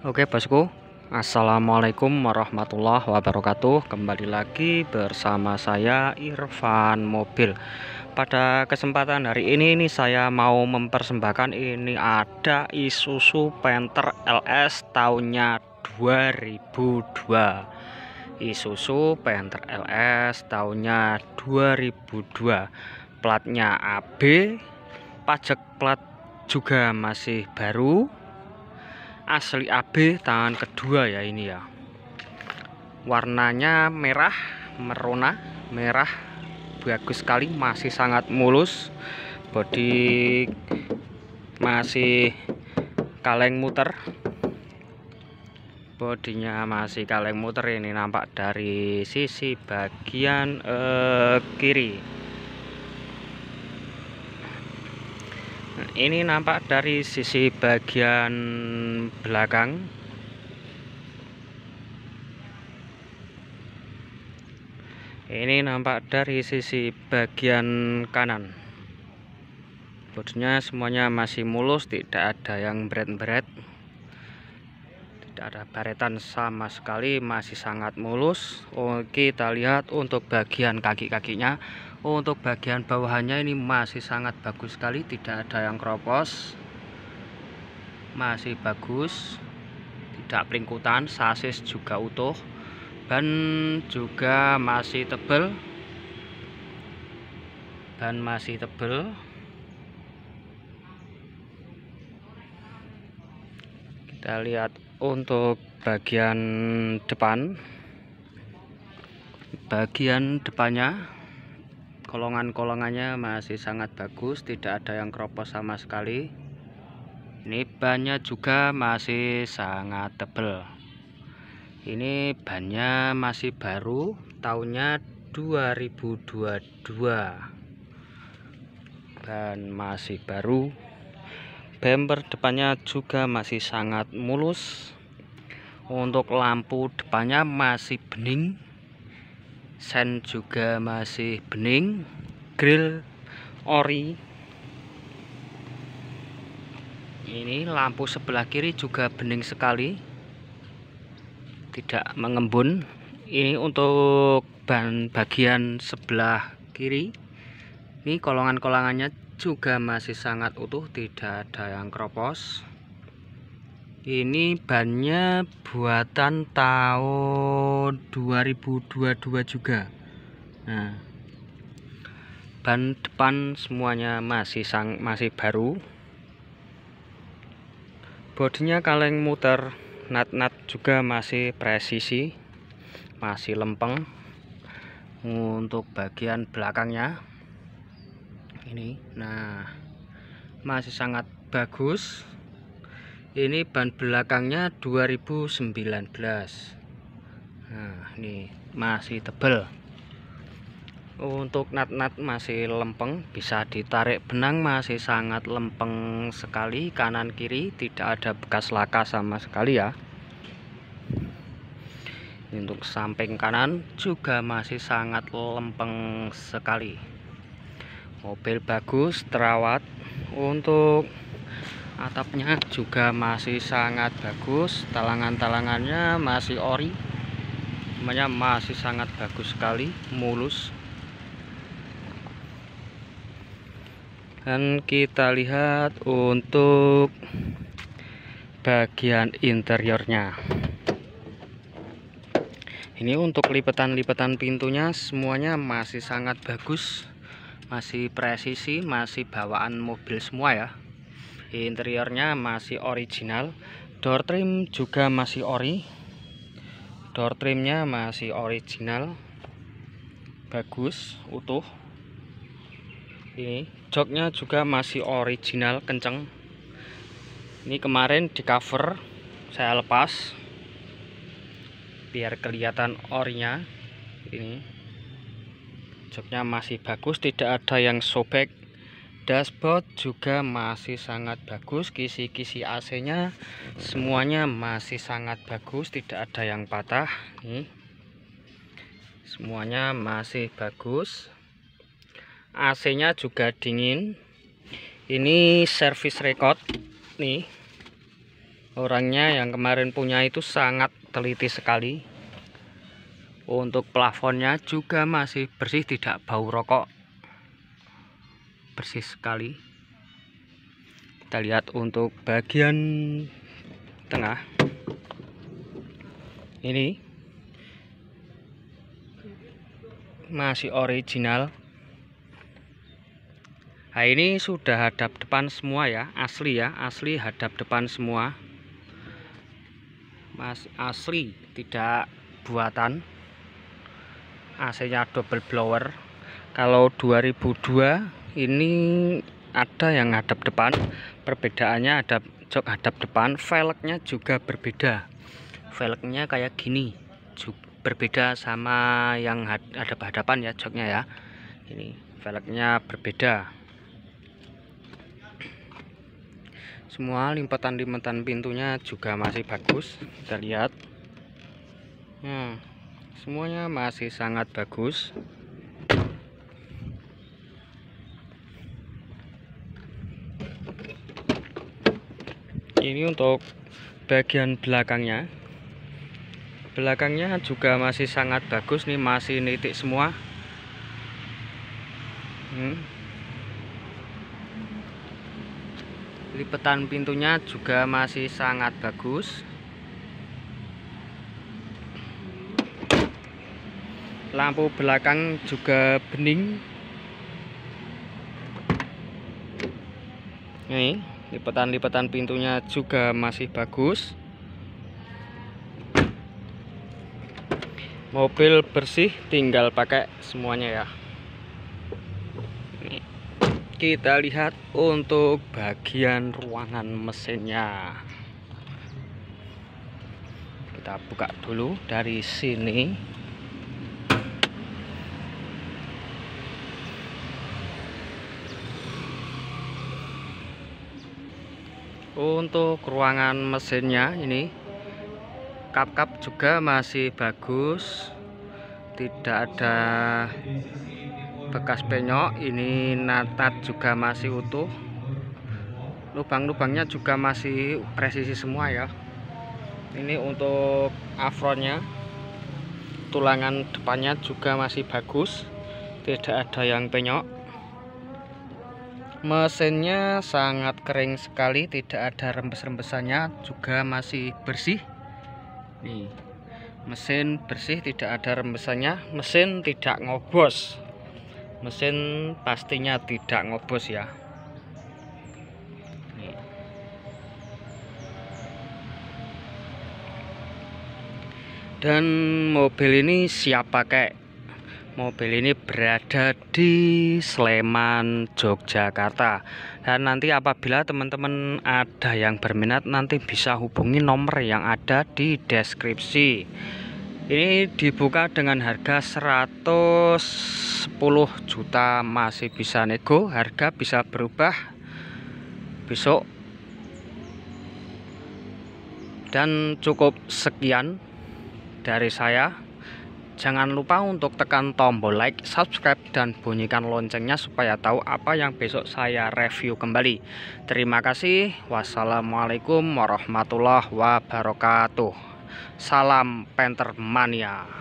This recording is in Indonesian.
Oke bosku Assalamualaikum warahmatullahi wabarakatuh Kembali lagi bersama saya Irfan Mobil Pada kesempatan hari ini ini saya mau mempersembahkan Ini ada Isuzu Panther LS tahunnya 2002 Isuzu Panther LS tahunnya 2002 Platnya AB Pajak plat juga masih baru asli AB tangan kedua ya ini ya warnanya merah merona merah bagus sekali masih sangat mulus body masih kaleng muter bodinya masih kaleng muter ini nampak dari sisi bagian eh, kiri ini nampak dari sisi bagian belakang ini nampak dari sisi bagian kanan bodinya semuanya masih mulus tidak ada yang beret-beret tidak ada baretan sama sekali masih sangat mulus oh, kita lihat untuk bagian kaki-kakinya untuk bagian bawahannya ini masih sangat bagus sekali tidak ada yang keropos masih bagus tidak peringkutan sasis juga utuh ban juga masih tebel ban masih tebel kita lihat untuk bagian depan bagian depannya kolongan-kolongannya masih sangat bagus tidak ada yang keropos sama sekali ini bannya juga masih sangat tebal ini bannya masih baru tahunnya 2022 dan masih baru bumper depannya juga masih sangat mulus untuk lampu depannya masih bening sen juga masih bening grill ori ini lampu sebelah kiri juga bening sekali tidak mengembun ini untuk ban bagian sebelah kiri ini kolongan-kolongannya juga masih sangat utuh tidak ada yang keropos ini bannya buatan tahun 2022 juga nah ban depan semuanya masih sang masih baru bodinya kaleng muter nat-nat juga masih presisi masih lempeng untuk bagian belakangnya ini nah masih sangat bagus ini ban belakangnya 2019 nah ini masih tebal untuk nat-nat masih lempeng bisa ditarik benang masih sangat lempeng sekali kanan kiri tidak ada bekas laka sama sekali ya untuk samping kanan juga masih sangat lempeng sekali mobil bagus terawat untuk atapnya juga masih sangat bagus talangan-talangannya masih ori namanya masih sangat bagus sekali mulus dan kita lihat untuk bagian interiornya ini untuk lipatan-lipatan pintunya semuanya masih sangat bagus masih presisi masih bawaan mobil semua ya interiornya masih original door trim juga masih ori door trimnya masih original bagus utuh ini joknya juga masih original kenceng ini kemarin di cover saya lepas biar kelihatan orinya ini joknya masih bagus tidak ada yang sobek dashboard juga masih sangat bagus kisi-kisi AC nya semuanya masih sangat bagus tidak ada yang patah nih semuanya masih bagus AC nya juga dingin ini service record nih orangnya yang kemarin punya itu sangat teliti sekali untuk plafonnya juga masih bersih tidak bau rokok bersih sekali kita lihat untuk bagian tengah ini masih original Nah ini sudah hadap depan semua ya Asli ya Asli hadap depan semua Mas asli Tidak buatan AC nya double blower kalau 2002 ini ada yang hadap depan perbedaannya ada jok hadap depan velgnya juga berbeda velgnya kayak gini juga berbeda sama yang hadap hadapan ya joknya ya ini velgnya berbeda semua limpetan-limpetan pintunya juga masih bagus kita lihat Hmm semuanya masih sangat bagus ini untuk bagian belakangnya belakangnya juga masih sangat bagus nih masih nitik semua hmm. lipetan pintunya juga masih sangat bagus lampu belakang juga bening ini lipatan-lipatan pintunya juga masih bagus mobil bersih tinggal pakai semuanya ya kita lihat untuk bagian ruangan mesinnya kita buka dulu dari sini untuk ruangan mesinnya ini kap-kap juga masih bagus tidak ada bekas penyok ini natat juga masih utuh lubang-lubangnya juga masih presisi semua ya ini untuk afronnya tulangan depannya juga masih bagus tidak ada yang penyok mesinnya sangat kering sekali tidak ada rembes-rembesannya juga masih bersih nih mesin bersih tidak ada rembesannya mesin tidak ngobos mesin pastinya tidak ngobos ya dan mobil ini siap pakai mobil ini berada di Sleman, Yogyakarta. Dan nanti apabila teman-teman ada yang berminat nanti bisa hubungi nomor yang ada di deskripsi. Ini dibuka dengan harga 110 juta masih bisa nego, harga bisa berubah besok. Dan cukup sekian dari saya Jangan lupa untuk tekan tombol like, subscribe, dan bunyikan loncengnya supaya tahu apa yang besok saya review kembali. Terima kasih. Wassalamualaikum warahmatullahi wabarakatuh. Salam Pentermania.